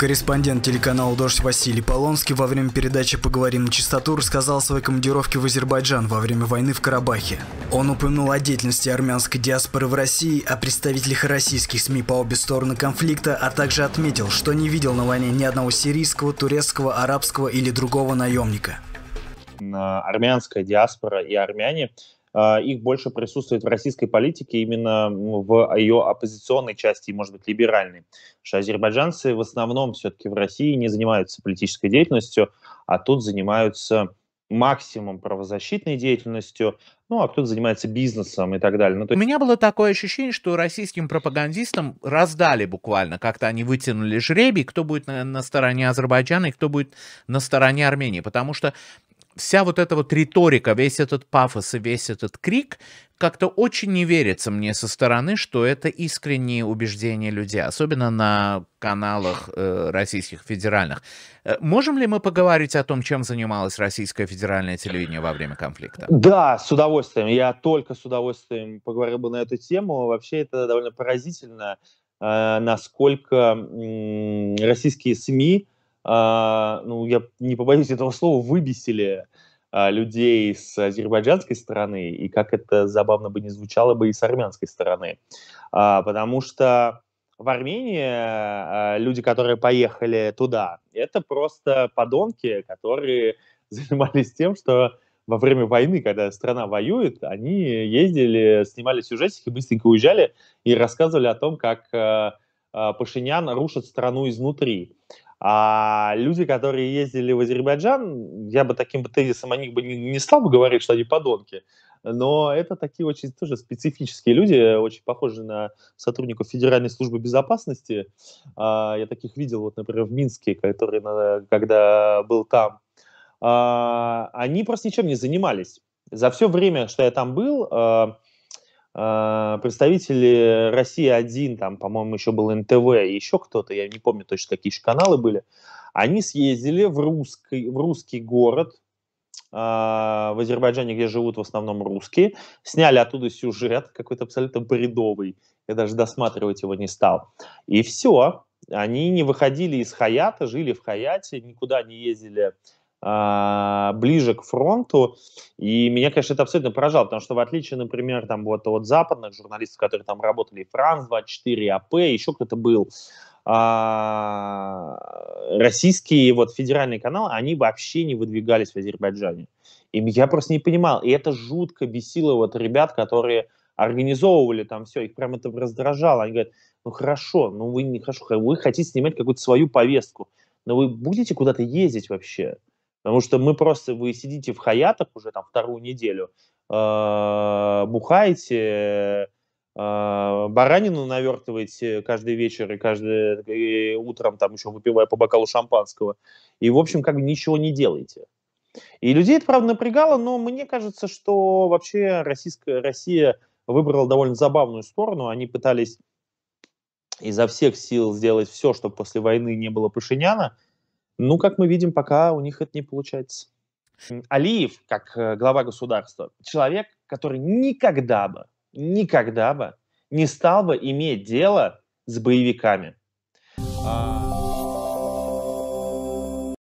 Корреспондент телеканала «Дождь» Василий Полонский во время передачи «Поговорим на чистоту» рассказал о своей командировке в Азербайджан во время войны в Карабахе. Он упомянул о деятельности армянской диаспоры в России, о представителях российских СМИ по обе стороны конфликта, а также отметил, что не видел на войне ни одного сирийского, турецкого, арабского или другого наемника. Армянская диаспора и армяне а, их больше присутствует в российской политике именно ну, в ее оппозиционной части может быть, либеральной. Потому что азербайджанцы в основном все-таки в России не занимаются политической деятельностью, а тут занимаются максимум правозащитной деятельностью, ну а кто-то занимается бизнесом и так далее. Ну, то... У меня было такое ощущение, что российским пропагандистам раздали буквально, как-то они вытянули жребий, кто будет на, на стороне Азербайджана и кто будет на стороне Армении, потому что вся вот эта вот риторика, весь этот пафос и весь этот крик, как-то очень не верится мне со стороны, что это искренние убеждения людей, особенно на каналах э, российских федеральных. Э, можем ли мы поговорить о том, чем занималось российское федеральное телевидение во время конфликта? Да, с удовольствием. Я только с удовольствием поговорил бы на эту тему. Вообще это довольно поразительно, э, насколько э, российские СМИ а, ну, я не побоюсь этого слова, выбесили а, людей с азербайджанской стороны, и как это забавно бы не звучало бы и с армянской стороны. А, потому что в Армении люди, которые поехали туда, это просто подонки, которые занимались тем, что во время войны, когда страна воюет, они ездили, снимали сюжетики, быстренько уезжали и рассказывали о том, как э, Пашинян рушит страну изнутри. А люди, которые ездили в Азербайджан, я бы таким бы тезисом о них бы не, не стал бы говорить, что они подонки, но это такие очень тоже специфические люди, очень похожи на сотрудников Федеральной службы безопасности. А, я таких видел, вот, например, в Минске, который, когда был там. А, они просто ничем не занимались. За все время, что я там был, а, а, представители России один, там, по-моему, еще был НТВ и еще кто-то, я не помню точно, какие еще каналы были, они съездили в русский, в русский город, а, в Азербайджане, где живут в основном русские, сняли оттуда сюжет какой-то абсолютно бредовый, я даже досматривать его не стал. И все, они не выходили из Хаята, жили в Хаяте, никуда не ездили а, ближе к фронту. И меня, конечно, это абсолютно поражало, потому что в отличие, например, там вот от западных журналистов, которые там работали, Франс 24, АП, еще кто-то был, а, российские вот федеральные каналы, они вообще не выдвигались в Азербайджане. И я просто не понимал. И это жутко бесило вот ребят, которые организовывали там все, их прям это раздражало. Они говорят, ну хорошо, ну вы не хорошо, вы хотите снимать какую-то свою повестку, но вы будете куда-то ездить вообще? Потому что мы просто, вы сидите в хаятах уже там вторую неделю, а, бухаете, а, баранину навертываете каждый вечер и каждое и утром там еще выпивая по бокалу шампанского. И, в общем, как бы ничего не делаете. И людей это, правда, напрягало, но мне кажется, что вообще российская, Россия выбрала довольно забавную сторону. Они пытались изо всех сил сделать все, чтобы после войны не было Пашиняна – ну, как мы видим, пока у них это не получается. Алиев, как э, глава государства, человек, который никогда бы, никогда бы не стал бы иметь дело с боевиками. А...